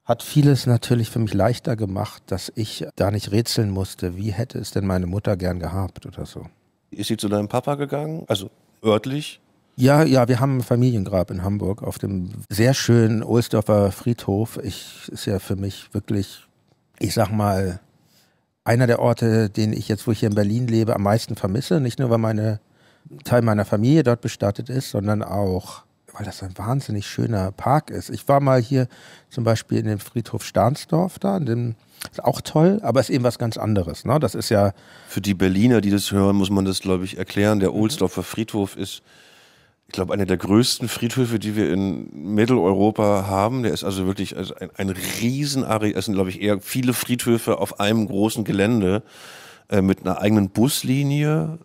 hat vieles natürlich für mich leichter gemacht, dass ich da nicht rätseln musste, wie hätte es denn meine Mutter gern gehabt oder so. Ist sie zu deinem Papa gegangen? Also örtlich? Ja, ja, wir haben ein Familiengrab in Hamburg auf dem sehr schönen Ohlsdorfer Friedhof. Ich ist ja für mich wirklich, ich sag mal, einer der Orte, den ich jetzt, wo ich hier in Berlin lebe, am meisten vermisse. Nicht nur, weil meine Teil meiner Familie dort bestattet ist, sondern auch weil das ein wahnsinnig schöner Park ist. Ich war mal hier zum Beispiel in dem Friedhof Stahnsdorf da, in dem ist auch toll, aber ist eben was ganz anderes. Ne? Das ist ja. Für die Berliner, die das hören, muss man das, glaube ich, erklären. Der mhm. Ohlsdorfer Friedhof ist, ich glaube, einer der größten Friedhöfe, die wir in Mitteleuropa haben. Der ist also wirklich ein, ein Riesenareal. Es sind, glaube ich, eher viele Friedhöfe auf einem großen Gelände äh, mit einer eigenen Buslinie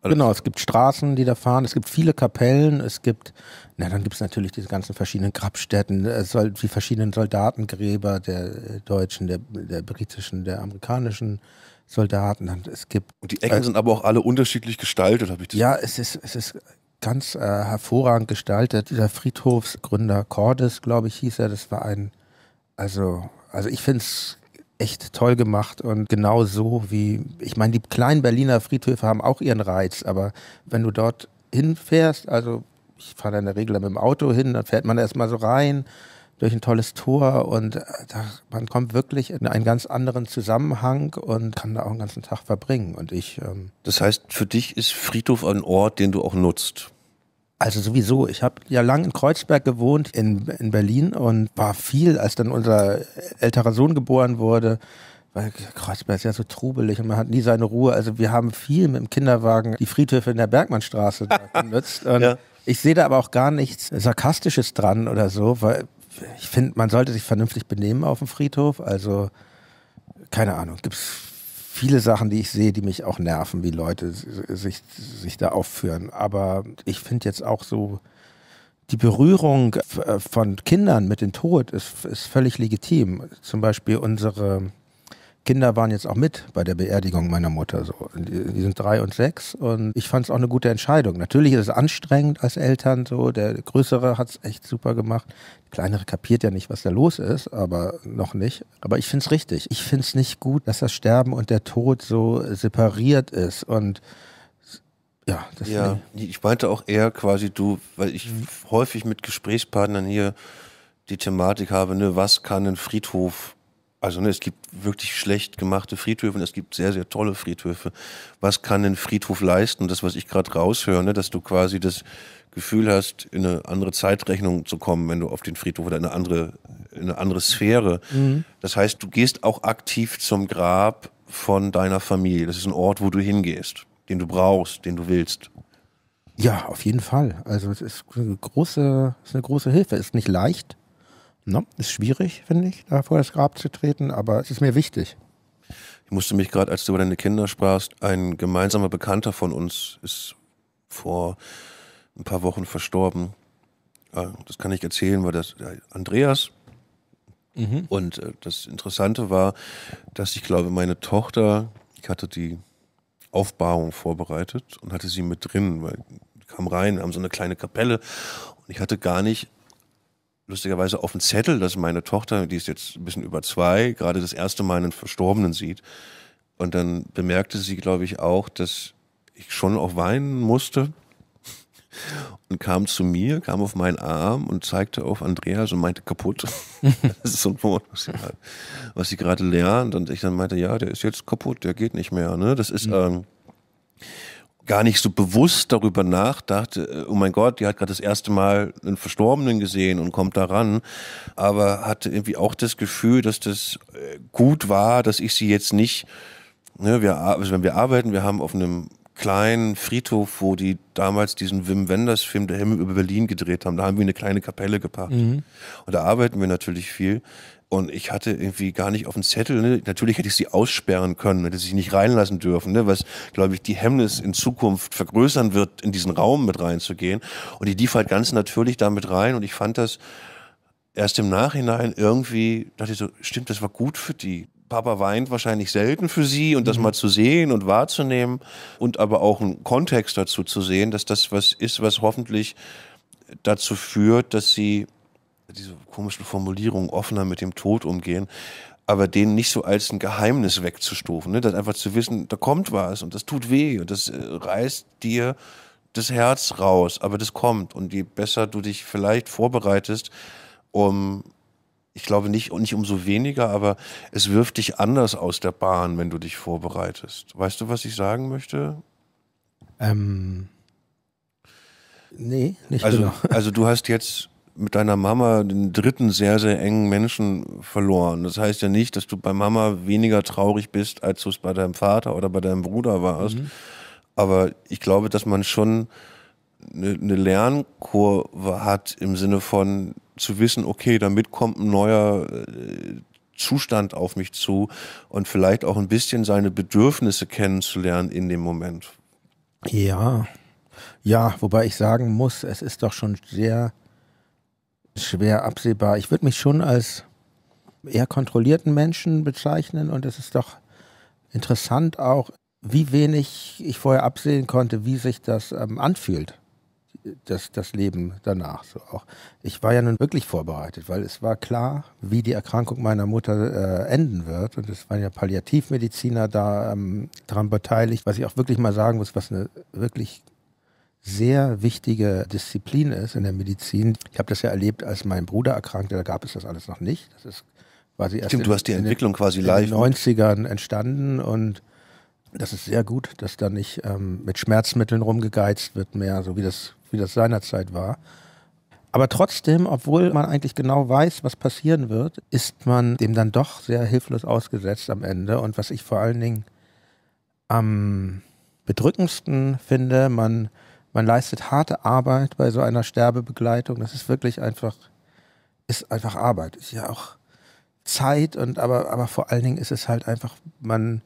also genau, es gibt Straßen, die da fahren, es gibt viele Kapellen, es gibt, na dann gibt es natürlich diese ganzen verschiedenen Grabstätten, äh, es soll, die verschiedenen Soldatengräber der äh, deutschen, der, der britischen, der amerikanischen Soldaten. Es gibt, Und die Ecken äh, sind aber auch alle unterschiedlich gestaltet, habe ich das Ja, es ist, es ist ganz äh, hervorragend gestaltet. Dieser Friedhofsgründer Cordes, glaube ich, hieß er, das war ein, also, also ich finde es echt toll gemacht und genau so wie, ich meine, die kleinen Berliner Friedhöfe haben auch ihren Reiz, aber wenn du dort hinfährst, also ich fahre da in der Regel mit dem Auto hin, dann fährt man erstmal so rein durch ein tolles Tor und äh, da, man kommt wirklich in einen ganz anderen Zusammenhang und kann da auch einen ganzen Tag verbringen. Und ich. Ähm das heißt, für dich ist Friedhof ein Ort, den du auch nutzt? Also sowieso, ich habe ja lang in Kreuzberg gewohnt, in, in Berlin und war viel, als dann unser älterer Sohn geboren wurde, weil Kreuzberg ist ja so trubelig und man hat nie seine Ruhe. Also wir haben viel mit dem Kinderwagen die Friedhöfe in der Bergmannstraße benutzt. [LAUGHS] Und ja. ich sehe da aber auch gar nichts Sarkastisches dran oder so, weil ich finde, man sollte sich vernünftig benehmen auf dem Friedhof. Also keine Ahnung, gibt's viele Sachen, die ich sehe, die mich auch nerven, wie Leute sich, sich da aufführen. Aber ich finde jetzt auch so, die Berührung äh, von Kindern mit dem Tod ist, ist völlig legitim. Zum Beispiel unsere Kinder waren jetzt auch mit bei der Beerdigung meiner Mutter. So. Die sind drei und sechs und ich fand es auch eine gute Entscheidung. Natürlich ist es anstrengend als Eltern so. Der Größere hat es echt super gemacht. Kleinere kapiert ja nicht, was da los ist, aber noch nicht. Aber ich finde es richtig. Ich finde es nicht gut, dass das Sterben und der Tod so separiert ist. Und ja, das ja ich. ich meinte auch eher quasi du, weil ich mhm. häufig mit Gesprächspartnern hier die Thematik habe, ne, was kann ein Friedhof also ne, es gibt wirklich schlecht gemachte Friedhöfe und es gibt sehr, sehr tolle Friedhöfe. Was kann ein Friedhof leisten? Das, was ich gerade raushöre, ne, dass du quasi das Gefühl hast, in eine andere Zeitrechnung zu kommen, wenn du auf den Friedhof oder in eine andere, in eine andere Sphäre. Mhm. Das heißt, du gehst auch aktiv zum Grab von deiner Familie. Das ist ein Ort, wo du hingehst, den du brauchst, den du willst. Ja, auf jeden Fall. Also es ist eine große, ist eine große Hilfe. Ist nicht leicht. No, ne? ist schwierig, finde ich, da vor das Grab zu treten, aber es ist mir wichtig. Ich musste mich gerade, als du über deine Kinder sprachst, ein gemeinsamer Bekannter von uns ist vor ein paar Wochen verstorben. Äh, das kann ich erzählen, weil das äh, Andreas. Mhm. Und äh, das Interessante war, dass ich glaube, meine Tochter, ich hatte die Aufbauung vorbereitet und hatte sie mit drin, weil die kam rein, haben so eine kleine Kapelle und ich hatte gar nicht lustigerweise auf dem Zettel, dass meine Tochter, die ist jetzt ein bisschen über zwei, gerade das erste Mal einen Verstorbenen sieht. Und dann bemerkte sie, glaube ich, auch, dass ich schon auch weinen musste und kam zu mir, kam auf meinen Arm und zeigte auf Andreas und meinte kaputt. [LAUGHS] [LAUGHS] das ist so ein Wort, was sie gerade lernt. Und ich dann meinte, ja, der ist jetzt kaputt, der geht nicht mehr. Ne? Das ist mhm. ähm, gar nicht so bewusst darüber nachdachte, äh, oh mein Gott, die hat gerade das erste Mal einen Verstorbenen gesehen und kommt daran, aber hatte irgendwie auch das Gefühl, dass das äh, gut war, dass ich sie jetzt nicht Ne, wir, also wenn wir arbeiten, wir haben auf einem kleinen Friedhof, wo die damals diesen Wim Wenders Film Der Himmel über Berlin gedreht haben. Da haben wir eine kleine Kapelle gepackt. Mhm. Und da arbeiten wir natürlich viel. Und ich hatte irgendwie gar nicht auf dem Zettel, ne? natürlich hätte ich sie aussperren können, hätte sie nicht reinlassen dürfen, ne? was, glaube ich, die Hemmnis in Zukunft vergrößern wird, in diesen Raum mit reinzugehen. Und die lief halt ganz natürlich damit rein und ich fand das erst im Nachhinein irgendwie, dachte ich so, stimmt, das war gut für die. Papa weint wahrscheinlich selten für sie und das mhm. mal zu sehen und wahrzunehmen und aber auch einen Kontext dazu zu sehen, dass das was ist, was hoffentlich dazu führt, dass sie diese komischen Formulierungen offener mit dem Tod umgehen, aber den nicht so als ein Geheimnis wegzustufen, ne? dann einfach zu wissen, da kommt was und das tut weh und das äh, reißt dir das Herz raus, aber das kommt und je besser du dich vielleicht vorbereitest, um ich glaube nicht, und nicht umso weniger, aber es wirft dich anders aus der Bahn, wenn du dich vorbereitest. Weißt du, was ich sagen möchte? Ähm. Nee, nicht also, genau. [LAUGHS] Also du hast jetzt mit deiner Mama den dritten sehr, sehr engen Menschen verloren. Das heißt ja nicht, dass du bei Mama weniger traurig bist, als du es bei deinem Vater oder bei deinem Bruder warst. Mhm. Aber ich glaube, dass man schon eine, eine Lernkurve hat im Sinne von, zu wissen, okay, damit kommt ein neuer äh, Zustand auf mich zu und vielleicht auch ein bisschen seine Bedürfnisse kennenzulernen in dem Moment. Ja, ja, wobei ich sagen muss, es ist doch schon sehr schwer absehbar. Ich würde mich schon als eher kontrollierten Menschen bezeichnen und es ist doch interessant auch, wie wenig ich vorher absehen konnte, wie sich das ähm, anfühlt das, das Leben danach so auch. Ich war ja nun wirklich vorbereitet, weil es war klar, wie die Erkrankung meiner Mutter äh, enden wird. Und es waren ja Palliativmediziner da ähm, daran beteiligt, was ich auch wirklich mal sagen muss, was eine wirklich sehr wichtige Disziplin ist in der Medizin. Ich habe das ja erlebt, als mein Bruder erkrankte, da gab es das alles noch nicht. Das ist quasi erst in, du hast die Entwicklung den, quasi live. In den 90ern ne? entstanden und das ist sehr gut, dass da nicht ähm, mit Schmerzmitteln rumgegeizt wird mehr, so wie das wie das seinerzeit war. Aber trotzdem, obwohl man eigentlich genau weiß, was passieren wird, ist man dem dann doch sehr hilflos ausgesetzt am Ende. Und was ich vor allen Dingen am bedrückendsten finde, man, man leistet harte Arbeit bei so einer Sterbebegleitung. Das ist wirklich einfach, ist einfach Arbeit. Ist ja auch Zeit und aber, aber vor allen Dingen ist es halt einfach, man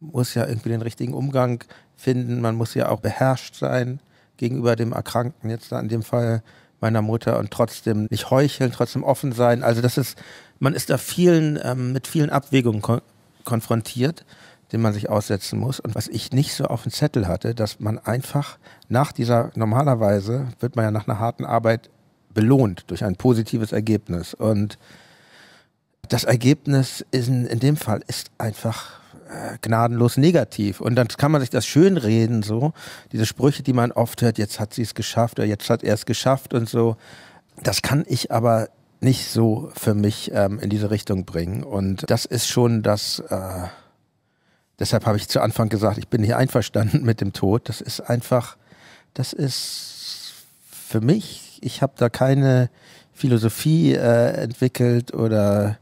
muss ja irgendwie den richtigen Umgang finden. Man muss ja auch beherrscht sein gegenüber dem Erkrankten, jetzt da in dem Fall meiner Mutter, und trotzdem nicht heucheln, trotzdem offen sein. Also das ist, man ist da vielen, ähm, mit vielen Abwägungen kon konfrontiert, denen man sich aussetzen muss. Und was ich nicht so auf dem Zettel hatte, dass man einfach nach dieser, normalerweise wird man ja nach einer harten Arbeit belohnt durch ein positives Ergebnis. Und das Ergebnis ist in, in dem Fall ist einfach äh, gnadenlos negativ. Und dann kann man sich das schönreden, so. Diese Sprüche, die man oft hört, jetzt hat sie es geschafft oder jetzt hat er es geschafft und so. Das kann ich aber nicht so für mich ähm, in diese Richtung bringen. Und das ist schon das, äh, deshalb habe ich zu Anfang gesagt, ich bin nicht einverstanden [LAUGHS] mit dem Tod. Das ist einfach, das ist für mich, ich habe da keine Philosophie äh, entwickelt oder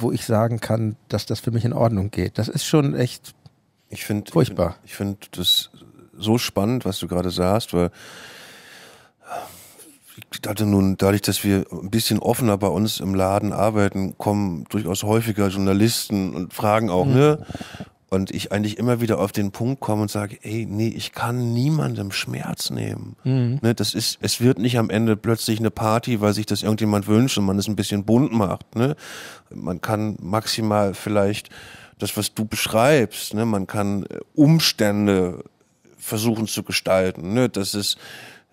wo ich sagen kann, dass das für mich in Ordnung geht. Das ist schon echt ich find, furchtbar. Ich finde find das so spannend, was du gerade sagst, weil äh, ich hatte nun, dadurch, dass wir ein bisschen offener bei uns im Laden arbeiten, kommen durchaus häufiger Journalisten und fragen auch, mhm. ne? Und ich eigentlich immer wieder auf den Punkt komme und sage, ey, nee, ich kann niemandem Schmerz nehmen. Mhm. Ne, das ist, es wird nicht am Ende plötzlich eine Party, weil sich das irgendjemand wünscht und man es ein bisschen bunt macht. Ne? Man kann maximal vielleicht das, was du beschreibst, ne? man kann äh, Umstände versuchen zu gestalten, ne? dass es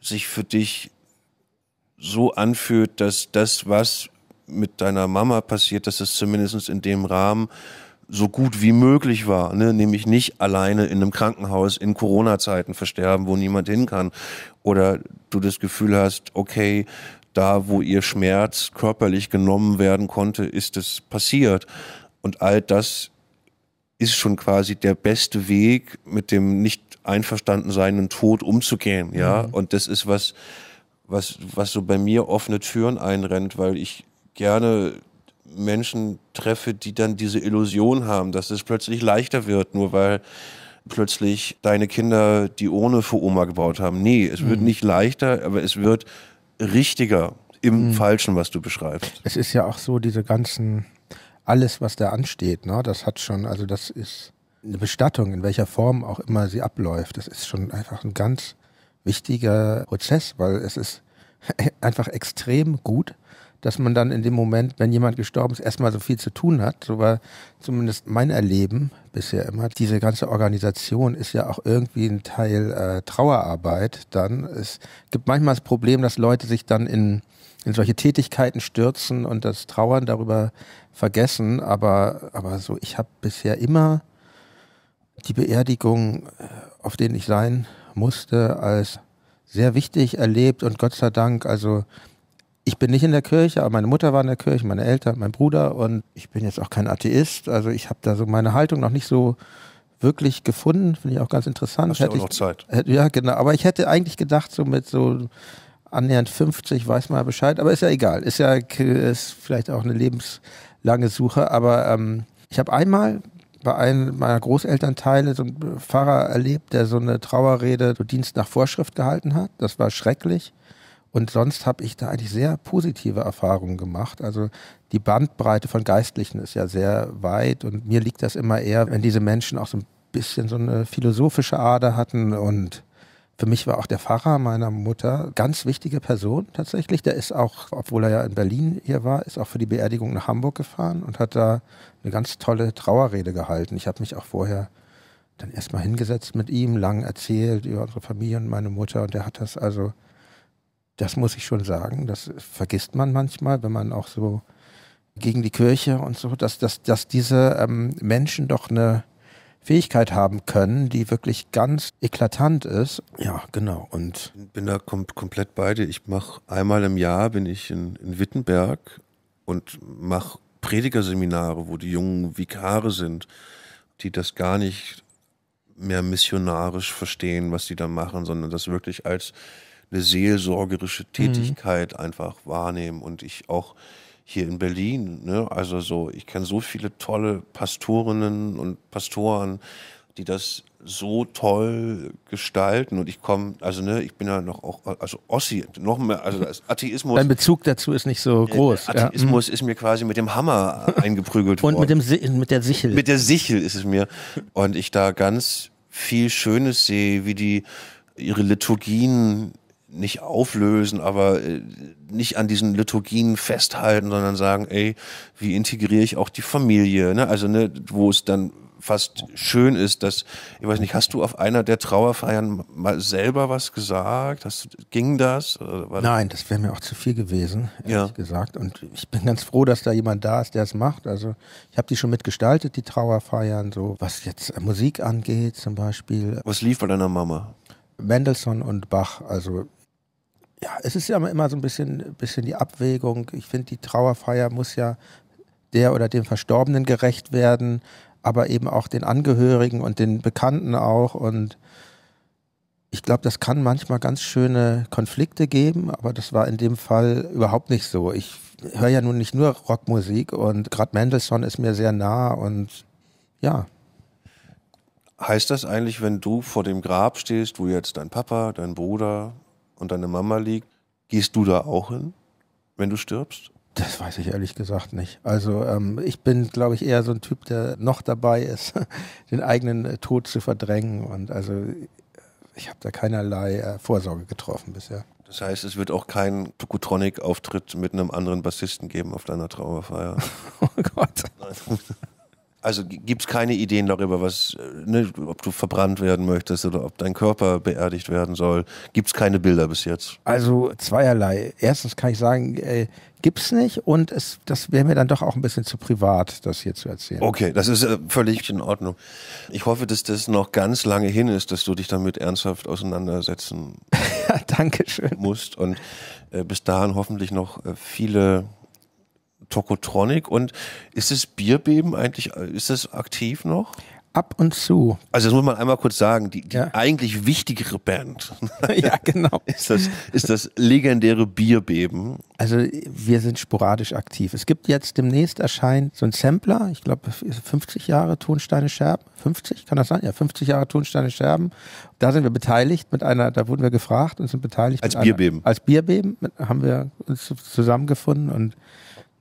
sich für dich so anfühlt, dass das, was mit deiner Mama passiert, dass es zumindest in dem Rahmen so gut wie möglich war, ne? nämlich nicht alleine in einem Krankenhaus in Corona-Zeiten versterben, wo niemand hin kann. Oder du das Gefühl hast, okay, da wo ihr Schmerz körperlich genommen werden konnte, ist es passiert. Und all das ist schon quasi der beste Weg, mit dem nicht einverstanden seinen Tod umzugehen. Ja, mhm. und das ist was, was, was so bei mir offene Türen einrennt, weil ich gerne Menschen treffe, die dann diese Illusion haben, dass es plötzlich leichter wird, nur weil plötzlich deine Kinder die Urne für Oma gebaut haben. Nee, es wird mhm. nicht leichter, aber es wird richtiger im mhm. Falschen, was du beschreibst. Es ist ja auch so, diese ganzen, alles, was da ansteht, ne, das hat schon, also das ist eine Bestattung, in welcher Form auch immer sie abläuft. Das ist schon einfach ein ganz wichtiger Prozess, weil es ist [LAUGHS] einfach extrem gut dass man dann in dem Moment, wenn jemand gestorben ist, erstmal so viel zu tun hat. So war zumindest mein Erleben bisher immer. Diese ganze Organisation ist ja auch irgendwie ein Teil äh, Trauerarbeit. Dann es gibt manchmal das Problem, dass Leute sich dann in in solche Tätigkeiten stürzen und das Trauern darüber vergessen. Aber aber so, ich habe bisher immer die Beerdigung, äh, auf denen ich sein musste, als sehr wichtig erlebt und Gott sei Dank, also ich bin nicht in der Kirche, aber meine Mutter war in der Kirche, meine Eltern, mein Bruder und ich bin jetzt auch kein Atheist. Also ich habe da so meine Haltung noch nicht so wirklich gefunden, finde ich auch ganz interessant. Hast hätte ja auch noch Zeit. Hätte, ja, genau. Aber ich hätte eigentlich gedacht, so mit so annähernd 50 weiß man ja Bescheid, aber ist ja egal. Ist ja ist vielleicht auch eine lebenslange Suche, aber ähm, ich habe einmal bei einem meiner Großelternteile so einen Pfarrer erlebt, der so eine Trauerrede, so Dienst nach Vorschrift gehalten hat. Das war schrecklich. Und sonst habe ich da eigentlich sehr positive Erfahrungen gemacht. Also die Bandbreite von Geistlichen ist ja sehr weit und mir liegt das immer eher, wenn diese Menschen auch so ein bisschen so eine philosophische Ader hatten und für mich war auch der Pfarrer meiner Mutter ganz wichtige Person tatsächlich. Der ist auch, obwohl er ja in Berlin hier war, ist auch für die Beerdigung nach Hamburg gefahren und hat da eine ganz tolle Trauerrede gehalten. Ich habe mich auch vorher dann erstmal hingesetzt mit ihm, lang erzählt über unsere Familie und meine Mutter und der hat das also das muss ich schon sagen. Das vergisst man manchmal, wenn man auch so gegen die Kirche und so, dass, dass, dass diese ähm, Menschen doch eine Fähigkeit haben können, die wirklich ganz eklatant ist. Ja, genau. Und bin da kom komplett dir. Ich mache einmal im Jahr bin ich in, in Wittenberg und mache Predigerseminare, wo die jungen Vikare sind, die das gar nicht mehr missionarisch verstehen, was sie da machen, sondern das wirklich als eine seelsorgerische mhm. Tätigkeit mhm. einfach wahrnehmen und ich auch hier in Berlin, ne, also so, ich kenne so viele tolle Pastorinnen und Pastoren, die das so toll gestalten und ich komme, also ne, ich bin ja noch auch, also Ossi, noch mehr, also das [LAUGHS] Atheismus. Dein Bezug dazu ist nicht so äh, groß. Äh, Atheismus ja. Mhm. ist mir quasi mit dem Hammer [LAUGHS] eingeprügelt und worden. Und mit, dem, mit der Sichel. Mit der Sichel ist es mir. Und ich da ganz viel Schönes sehe, wie die ihre Liturgien nicht auflösen, aber äh, nicht an diesen Liturgien festhalten, sondern sagen, ey, wie integriere ich auch die Familie? Ne? Also, ne, wo es dann fast schön ist, dass, ich weiß nicht, hast du auf einer der Trauerfeiern mal selber was gesagt? Hast, ging das? Nein, das wäre mir auch zu viel gewesen, ehrlich ja. gesagt. Und ich bin ganz froh, dass da jemand da ist, der es macht. Also ich habe die schon mitgestaltet, die Trauerfeiern, so was jetzt äh, Musik angeht zum Beispiel. Was lief bei deiner Mama? Mendelssohn und Bach, also ja, es ist ja immer so ein bisschen, bisschen die Abwägung. Ich finde, die Trauerfeier muss ja der oder dem Verstorbenen gerecht werden, aber eben auch den Angehörigen und den Bekannten auch. Und ich glaube, das kann manchmal ganz schöne Konflikte geben, aber das war in dem Fall überhaupt nicht so. Ich höre ja nun nicht nur Rockmusik und gerade Mendelssohn ist mir sehr nah und ja. Heißt das eigentlich, wenn du vor dem Grab stehst, wo jetzt dein Papa, dein Bruder, und deine Mama liegt, gehst du da auch hin, wenn du stirbst? Das weiß ich ehrlich gesagt nicht. Also ähm, ich bin, glaube ich, eher so ein Typ, der noch dabei ist, [LAUGHS] den eigenen äh, Tod zu verdrängen. Und also ich habe da keinerlei äh, Vorsorge getroffen bisher. Das heißt, es wird auch keinen Tokotronic-Auftritt mit einem anderen Bassisten geben auf deiner Trauerfeier. [LAUGHS] oh Gott. Also gibt es keine Ideen darüber, was, äh, ne, ob du verbrannt werden möchtest oder ob dein Körper beerdigt werden soll? Gibt es keine Bilder bis jetzt? Also zweierlei. Erstens kann ich sagen, äh, gibt es nicht und es, das wäre mir dann doch auch ein bisschen zu privat, das hier zu erzählen. Okay, das ist äh, völlig in Ordnung. Ich hoffe, dass das noch ganz lange hin ist, dass du dich damit ernsthaft auseinandersetzen [LAUGHS] Dankeschön. musst und äh, bis dahin hoffentlich noch äh, viele Tokotronic und ist das Bierbeben eigentlich, ist das aktiv noch? Ab und zu. Also das muss man einmal kurz sagen, die, die ja. eigentlich wichtigere Band. [LAUGHS] ja, genau. [LAUGHS] Ist das, ist das legendäre Bierbeben. Also wir sind sporadisch aktiv. Es gibt jetzt demnächst erscheint so ein Sampler, ich glaube 50 Jahre Tonsteine Scherben. 50, kann das sein? Ja, 50 Jahre Tonsteine Scherben. Da sind wir beteiligt mit einer, da wurden wir gefragt und sind beteiligt. Als Bierbeben. Einer, als Bierbeben haben wir uns zusammengefunden und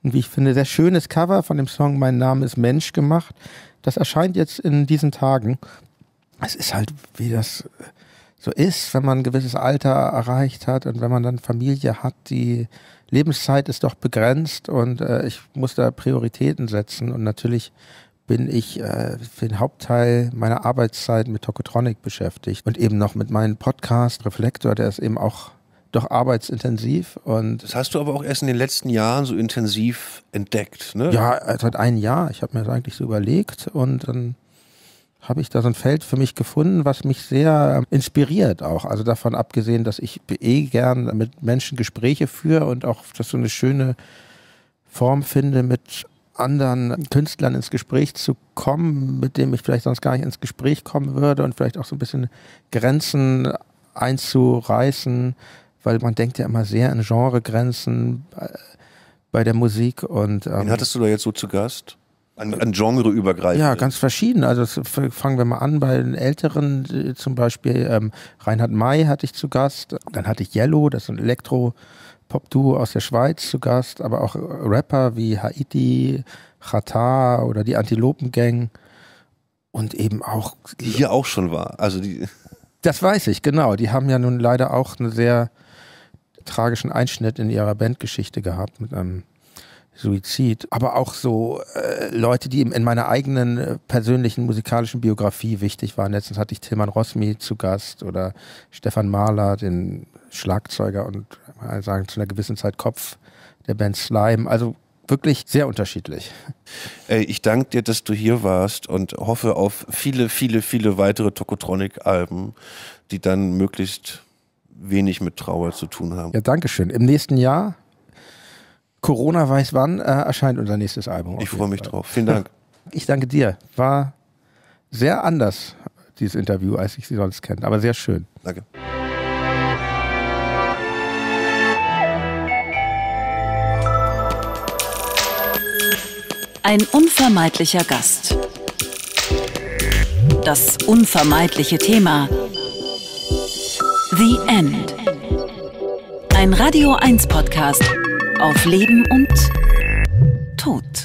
und wie ich finde, sehr schönes Cover von dem Song Mein Name ist Mensch gemacht. Das erscheint jetzt in diesen Tagen. Es ist halt, wie das äh, so ist, wenn man ein gewisses Alter erreicht hat und wenn man dann Familie hat, die Lebenszeit ist doch begrenzt und äh, ich muss da Prioritäten setzen und natürlich bin ich äh, für den Hauptteil meiner Arbeitszeit mit Tokotronic beschäftigt und eben noch mit meinem Podcast Reflektor, der ist eben auch doch arbeitsintensiv. Und das hast du aber auch erst in den letzten Jahren so intensiv entdeckt, ne? Ja, seit einem Jahr. Ich habe mir das eigentlich so überlegt und dann habe ich da so ein Feld für mich gefunden, was mich sehr ähm, inspiriert auch. Also davon abgesehen, dass ich eh gern mit Menschen Gespräche führe und auch das so eine schöne Form finde, mit anderen Künstlern ins Gespräch zu kommen, mit dem ich vielleicht sonst gar nicht ins Gespräch kommen würde und vielleicht auch so ein bisschen Grenzen einzureißen, weil man denkt ja immer sehr an Genregrenzen äh, bei der Musik und. Ähm, Wen hattest du da jetzt so zu Gast? An, an Genre übergreifend? Ja, ganz verschieden. Also fangen wir mal an bei den Älteren, äh, zum Beispiel ähm, Reinhard May hatte ich zu Gast. Dann hatte ich Yellow, das ist ein Elektro-Pop-Duo aus der Schweiz zu Gast, aber auch Rapper wie Haiti, Chata oder die Antilopen-Gang. Und eben auch. Die hier auch schon war. Also die. Das weiß ich, genau. Die haben ja nun leider auch eine sehr tragischen Einschnitt in ihrer Bandgeschichte gehabt mit einem Suizid, aber auch so äh, Leute, die in meiner eigenen äh, persönlichen musikalischen Biografie wichtig waren. Letztens hatte ich Tilman Rossmi zu Gast oder Stefan Mahler, den Schlagzeuger und äh, sagen zu einer gewissen Zeit Kopf der Band Slime. Also wirklich sehr unterschiedlich. Ey, ich danke dir, dass du hier warst und hoffe auf viele, viele, viele weitere Tokotronic-Alben, die dann möglichst wenig mit Trauer zu tun haben. Ja, danke schön. Im nächsten Jahr, Corona weiß wann, äh, erscheint unser nächstes Album. Ich freue mich Fall. drauf. Vielen Dank. [LAUGHS] Ich danke dir. War sehr anders, dieses Interview, als ich sie sonst kenne, aber sehr schön. Danke. Ein unvermeidlicher Gast. Das unvermeidliche Thema. The End. Ein Radio 1 Podcast auf Leben und Tod.